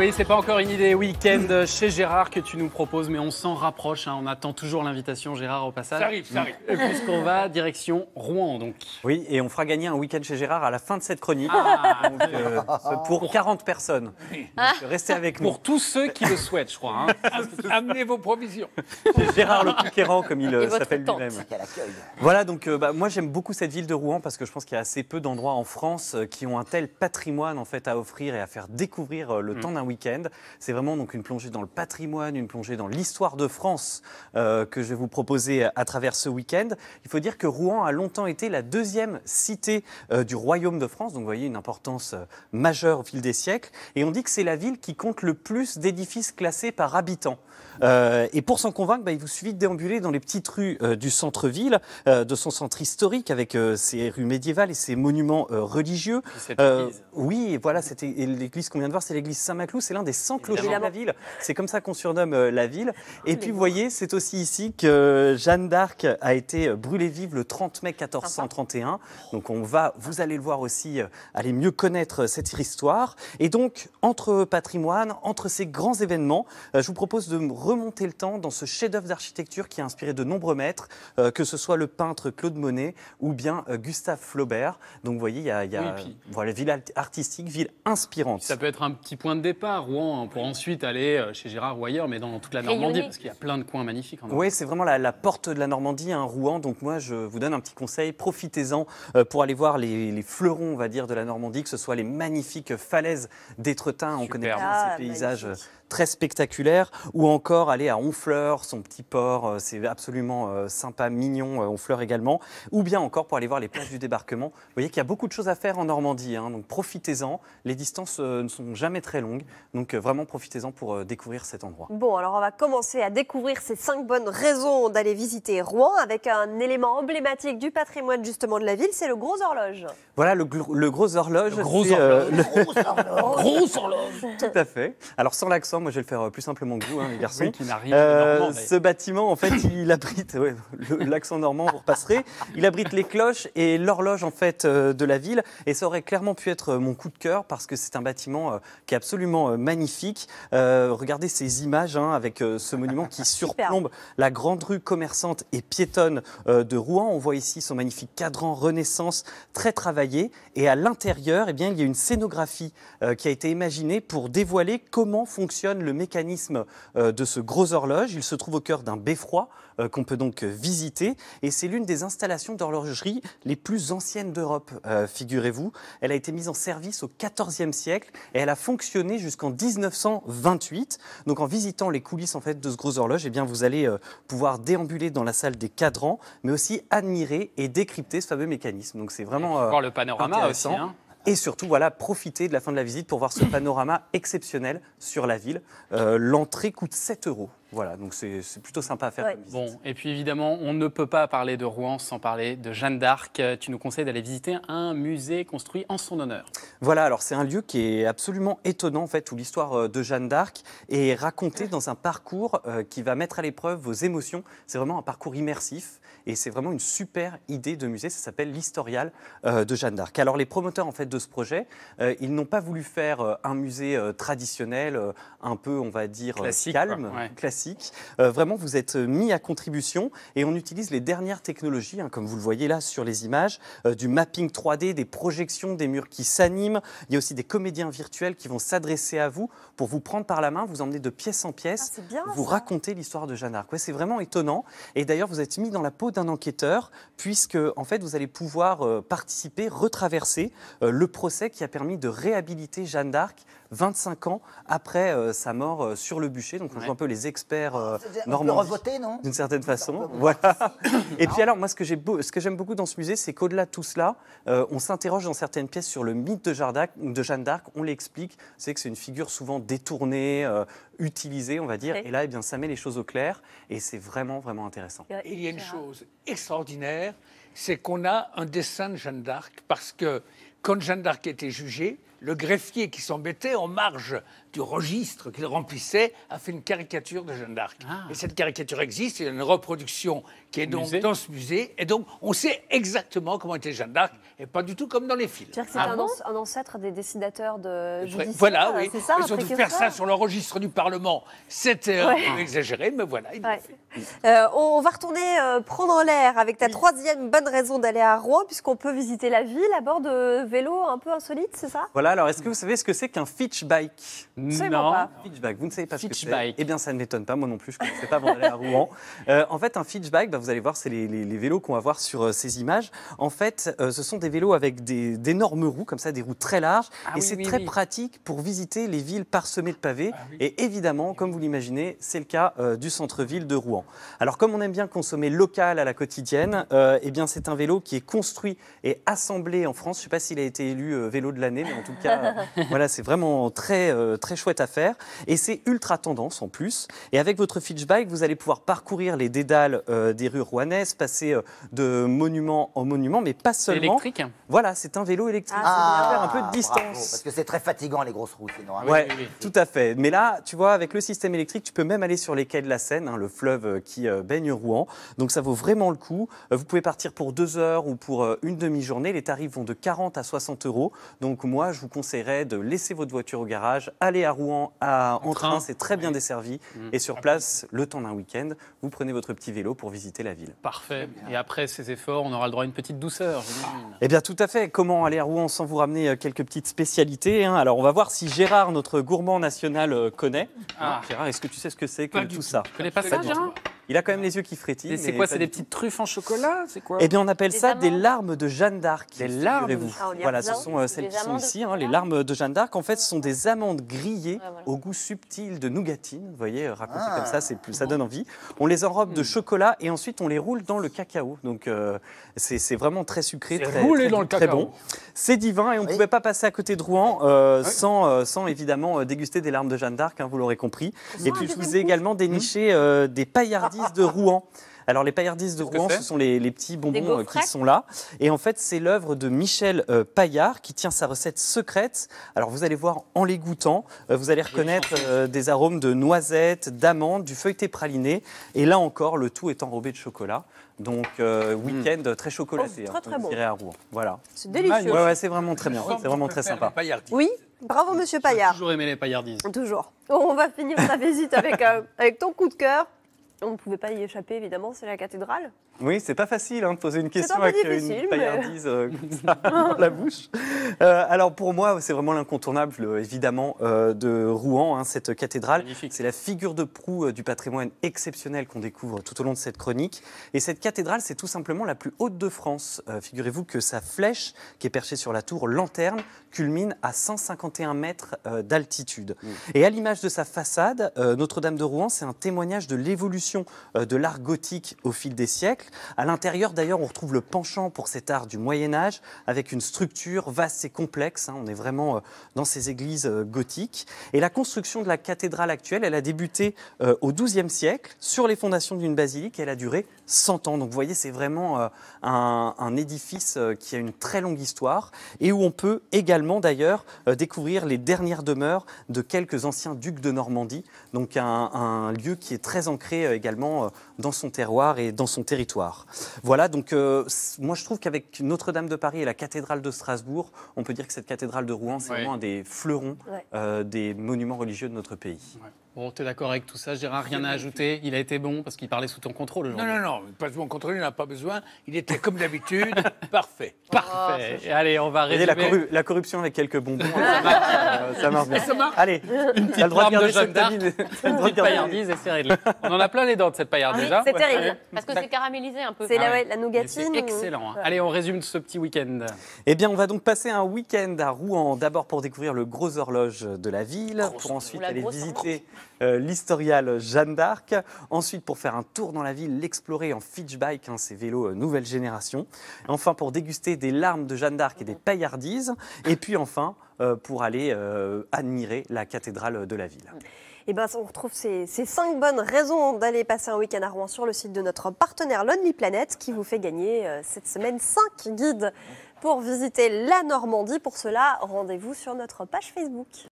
oui, c'est pas encore une idée week-end chez Gérard que tu nous proposes, mais on s'en rapproche. Hein. On attend toujours l'invitation, Gérard, au passage. Ça arrive, ça arrive. Puisqu'on va direction Rouen, donc. Oui, et on fera gagner un week-end chez Gérard à la fin de cette chronique. Ah, euh, euh, pour 40 personnes. restez avec nous. Pour tous ceux qui le souhaitent, je crois. Hein. Amenez vos provisions. Gérard le Conquérant, comme il euh, s'appelle lui-même. Voilà, donc bah, moi j'aime beaucoup cette ville de Rouen parce que je pense qu'il y a assez peu d'endroits en France qui ont un tel patrimoine en fait à offrir et à faire découvrir le mm. temps d'un end C'est vraiment donc une plongée dans le patrimoine, une plongée dans l'histoire de France euh, que je vais vous proposer à travers ce week-end. Il faut dire que Rouen a longtemps été la deuxième cité euh, du royaume de France, donc vous voyez une importance euh, majeure au fil des siècles. Et on dit que c'est la ville qui compte le plus d'édifices classés par habitant. et pour s'en convaincre, bah, il vous suffit de déambuler dans les petites rues du centre-ville, de son centre historique avec ses rues médiévales et ses monuments religieux. oui, et voilà, c'était l'église qu'on vient de voir, c'est l'église Saint-Maclou. C'est l'un des 100 clochers de la ville. C'est comme ça qu'on surnomme euh, la ville. Ah, et puis, vous voyez, c'est aussi ici que Jeanne d'Arc a été euh, brûlée vive le 30 mai 1431. Donc, on va, vous allez le voir aussi, euh, aller mieux connaître cette histoire. Et donc, entre patrimoine, entre ces grands événements, je vous propose de remonter le temps dans ce chef-d'œuvre d'architecture qui a inspiré de nombreux maîtres, que ce soit le peintre Claude Monet ou bien Gustave Flaubert. Donc, vous voyez, il y a, il voilà, ville artistique, ville inspirante. Ça peut être un petit point de départ à Rouen pour ensuite aller euh, chez Gérard ou ailleurs, mais dans toute la Normandie, parce qu'il y a plein de coins magnifiques. oui, c'est vraiment la, porte de la Normandie, hein, Rouen. Donc moi, je vous donne un petit conseil, profitez-en euh, pour aller voir les, fleurons, on va dire, de la Normandie, que ce soit les magnifiques falaises d'Étretat, on connaît bien ah, ces paysages. Euh, très spectaculaires ou encore aller à Honfleur, son petit port, c'est absolument sympa, mignon, Honfleur également, ou bien encore pour aller voir les places du débarquement. Vous voyez qu'il y a beaucoup de choses à faire en Normandie, hein. donc profitez-en, les distances ne sont jamais très longues, donc euh, vraiment profitez-en pour euh, découvrir cet endroit. Bon, alors on va commencer à découvrir ces cinq bonnes raisons d'aller visiter Rouen avec un élément emblématique du patrimoine justement de la ville, c'est le gros horloge. Voilà, le, le gros horloge. Le gros euh, horloge. Le... Gros horloge. gros horloge. Tout à fait. Alors sans l'accent, moi je vais le faire plus simplement que vous, hein, les garçons. qui Ce bâtiment, en fait, il abrite l'accent normand, vous repasserez. Il abrite les cloches et l'horloge en fait de la ville. Et ça aurait clairement pu être mon coup de cœur parce que c'est un bâtiment qui est absolument euh, magnifique. Euh, regardez ces images hein, avec euh, ce monument qui surplombe la grande rue commerçante et piétonne de Rouen. On voit ici son magnifique cadran Renaissance très travaillé. Et à l'intérieur, eh bien, il y a une scénographie qui a été imaginée pour dévoiler comment fonctionne le mécanisme de ce gros horloge. Il se trouve au cœur d'un beffroi qu'on peut donc visiter. Et c'est l'une des installations d'horlogerie les plus anciennes d'Europe, figurez-vous. Elle a été mise en service au XIVe siècle et elle a fonctionné jusqu'à en 1928. Donc en visitant les coulisses en fait de ce gros horloge, eh bien vous allez euh, pouvoir déambuler dans la salle des cadrans, mais aussi admirer et décrypter ce fameux mécanisme. Donc c'est vraiment euh, voir le panorama aussi. Hein. et surtout voilà profiter de la fin de la visite pour voir ce panorama exceptionnel sur la ville. Euh, l'entrée coûte 7 euros. Voilà, donc c'est plutôt sympa à faire. bon, et puis évidemment, on ne peut pas parler de Rouen sans parler de Jeanne d'Arc. Tu nous conseilles d'aller visiter un musée construit en son honneur. Voilà, alors c'est un lieu qui est absolument étonnant en fait, où l'histoire euh, de Jeanne d'Arc est racontée dans un parcours euh, qui va mettre à l'épreuve vos émotions. C'est vraiment un parcours immersif et c'est vraiment une super idée de musée. Ça s'appelle l'Historial euh, de Jeanne d'Arc. Alors les promoteurs en fait de ce projet, ils n'ont pas voulu faire un musée traditionnel, un peu, on va dire, calme, classique euh, vraiment, vous êtes euh, mis à contribution et on utilise les dernières technologies, hein, comme vous le voyez là sur les images, euh, du mapping 3D, des projections, des murs qui s'animent. Il y a aussi des comédiens virtuels qui vont s'adresser à vous pour vous prendre par la main, vous emmener de pièce en pièce, ah, vous raconter l'histoire de Jeanne d'Arc. c'est vraiment étonnant. Et d'ailleurs, vous êtes mis dans la peau d'un enquêteur, puisque en fait, vous allez pouvoir participer, retraverser le procès qui a permis de réhabiliter Jeanne d'Arc 25 ans après sa mort sur le bûcher. Donc on joue un peu les experts experts euh, non D'une certaine façon. Voilà. Et puis alors, moi, ce que j'aime beau, beaucoup dans ce musée, c'est qu'au-delà de tout cela, euh, on s'interroge dans certaines pièces sur le mythe de, Jardac, de Jeanne d'Arc. On l'explique. C'est que c'est une figure souvent détournée, euh, utilisée, on va dire. Et là, et eh bien, ça met les choses au clair. Et c'est vraiment, vraiment intéressant. Il y a une chose extraordinaire, c'est qu'on a un dessin de Jeanne d'Arc parce que quand Jeanne d'Arc était jugée, le greffier qui s'embêtait en marge du registre qu'il remplissait, a fait une caricature de Jeanne d'Arc. Ah. Et cette caricature existe, il y a une reproduction qui est donc dans ce musée. Et donc, on sait exactement comment était Jeanne d'Arc, et pas du tout comme dans les films. Ah c'est à un, un, ancêtre des dessinateurs de judiciaire. Voilà, oui. Ça, Ils ont dû faire ça sur le registre du Parlement. C'était euh, exagéré, mais voilà. Euh, on va retourner euh, prendre l'air avec ta troisième bonne raison d'aller à Rouen, puisqu'on peut visiter la ville à bord de vélos un peu insolites, c'est ça Voilà, alors est-ce que vous savez ce que c'est qu'un fitch bike non. Pas. vous ne savez pas ce que c'est Eh bien, ça ne m'étonne pas, moi non plus, je ne connaissais pas avant d'aller à Rouen. Euh, en fait, un Fitchbike, bah, vous allez voir, c'est les, vélos qu'on va voir sur euh, ces images. En fait, euh, ce sont des vélos avec d'énormes roues, comme ça, des roues très larges. Ah et c'est très pratique pour visiter les villes parsemées de pavés. Ah et évidemment, comme vous l'imaginez, c'est le cas du centre-ville de Rouen. Alors, comme on aime bien consommer local à la quotidienne, eh bien, c'est un vélo qui est construit et assemblé en France. Je ne sais pas s'il a été élu vélo de l'année, mais en tout cas, voilà, c'est vraiment très, très chouette à faire. Et c'est ultra tendance en plus. Et avec votre Fitch Bike, vous allez pouvoir parcourir les dédales euh, des rues rouennaises, passer euh, de monument en monument, mais pas seulement. Électrique. Voilà, c'est un vélo électrique. Ah, faire un peu de ah, distance. parce que c'est très fatigant les grosses routes. Sinon, hein. oui, tout à fait. Mais là, tu vois, avec le système électrique, tu peux même aller sur les quais de la Seine, hein, le fleuve euh, qui baigne Rouen. Donc ça vaut vraiment le coup. Vous pouvez partir pour deux heures ou pour une demi-journée. Les tarifs vont de 40 à 60 euros. Donc moi, je vous conseillerais de laisser votre voiture au garage, aller à Rouen à, en, train, c'est très bien desservi. Mm. Et sur place, le temps d'un week-end, vous prenez votre petit vélo pour visiter la ville. Parfait. Et après ces efforts, on aura le droit à une petite douceur, Eh bien, tout à fait. Comment aller à Rouen sans vous ramener euh, quelques petites spécialités hein Alors, on va voir si Gérard, notre gourmand national, euh, connaît. Ah. Gérard, est-ce que tu sais ce que c'est que tout, ça Je connais pas ça, Gérard il a quand même les yeux qui frétillent. C'est quoi C'est des petites truffes en chocolat Eh bien, on appelle ça des larmes de Jeanne d'Arc. Des larmes vous. Ah, voilà, ce sont euh, celles qui sont ici, hein, les larmes de Jeanne d'Arc. En fait, ce sont des amandes grillées au goût subtil de nougatine. Vous voyez, euh, raconté comme ah, ça, ça donne envie. On les enrobe de hmm. chocolat et ensuite on les roule dans le cacao. Donc, euh, c'est vraiment très sucré, très, dans le très bon. C'est divin et on ne pouvait pas passer à côté de Rouen sans, sans évidemment déguster des larmes de Jeanne d'Arc, hein, vous l'aurez compris. Et puis, je vous ai également déniché hmm. des paillardis de Rouen. Alors les paillardistes de Rouen, ce sont les, petits bonbons euh, qui sont là. Et en fait, c'est l'œuvre de Michel euh, Paillard qui tient sa recette secrète. Alors vous allez voir en les goûtant, euh, vous allez reconnaître des arômes de noisettes, d'amandes, du feuilleté praliné. Et là encore, le tout est enrobé de chocolat. Donc hmm. week-end très chocolaté, oh, hein, très, à Rouen. Voilà. C'est délicieux. c'est vraiment très bien. C'est vraiment très sympa. Oui. Bravo, monsieur Paillard. j'aurais toujours aimé les paillardises. Toujours. On va finir sa visite avec, avec ton coup de cœur. On ne pouvait pas y échapper, évidemment, c'est la cathédrale. Oui, c'est pas facile hein, de poser une question avec une euh, ça dans la bouche. Euh, alors pour moi, c'est vraiment l'incontournable, évidemment, euh, de Rouen, hein, cette cathédrale. C'est la figure de proue du patrimoine exceptionnel qu'on découvre tout au long de cette chronique. Et cette cathédrale, c'est tout simplement la plus haute de France. Figurez-vous que sa flèche, qui est perchée sur la tour lanterne, culmine à 151 mètres d'altitude. Et à l'image de sa façade, Notre-Dame de Rouen, c'est un témoignage de l'évolution euh, de l'art gothique au fil des siècles. À l'intérieur, d'ailleurs, on retrouve le penchant pour cet art du Moyen Âge, avec une structure vaste et complexe. Hein. on est vraiment euh, dans ces églises euh, gothiques. Et la construction de la cathédrale actuelle, elle a débuté au XIIe siècle sur les fondations d'une basilique. elle a duré 100 ans. Donc vous voyez, c'est vraiment euh, un, édifice euh, qui a une très longue histoire et où on peut également d'ailleurs euh, découvrir les dernières demeures de quelques anciens ducs de Normandie. Donc un, lieu qui est très ancré également dans son terroir et dans son territoire. Voilà, donc moi je trouve qu'avec Notre-Dame de Paris et la cathédrale de Strasbourg, on peut dire que cette cathédrale de Rouen, c'est vraiment un des fleurons des monuments religieux de notre pays. Bon, tu es d'accord avec tout ça, Gérard, rien à ajouter. Il a été bon parce qu'il parlait sous ton contrôle aujourd'hui. Non, non, non, pas sous mon contrôle, il n'a pas besoin. Il était comme d'habitude, parfait. Oh, parfait. Oh, Allez, on va résumer. La, corruption avec quelques bonbons, ça ah. marche, euh, ça marche bien. Ça marche. Allez, une petite le droit de, paillardise et c'est réglé. On en a plein les dents de cette paillardise. oui, C'est terrible, parce que c'est caramélisé un peu. C'est la, nougatine. C'est nougatine. excellent. Hein. Allez, on résume ce petit week-end. Eh bien, on va donc passer un week-end à Rouen, d'abord pour découvrir le gros horloge de la ville, pour ensuite aller visiter... Euh, l'historial Jeanne d'Arc. Ensuite, pour faire un tour dans la ville, l'explorer en Bike, hein, ces vélos euh, nouvelle génération. Enfin, pour déguster des larmes de Jeanne d'Arc et des paillardises. Et puis enfin, euh, pour aller admirer la cathédrale de la ville. Et eh ben, on retrouve ces, cinq bonnes raisons d'aller passer un week-end à Rouen sur le site de notre partenaire Lonely Planet qui vous fait gagner cette semaine 5 guides pour visiter la Normandie. Pour cela, rendez-vous sur notre page Facebook.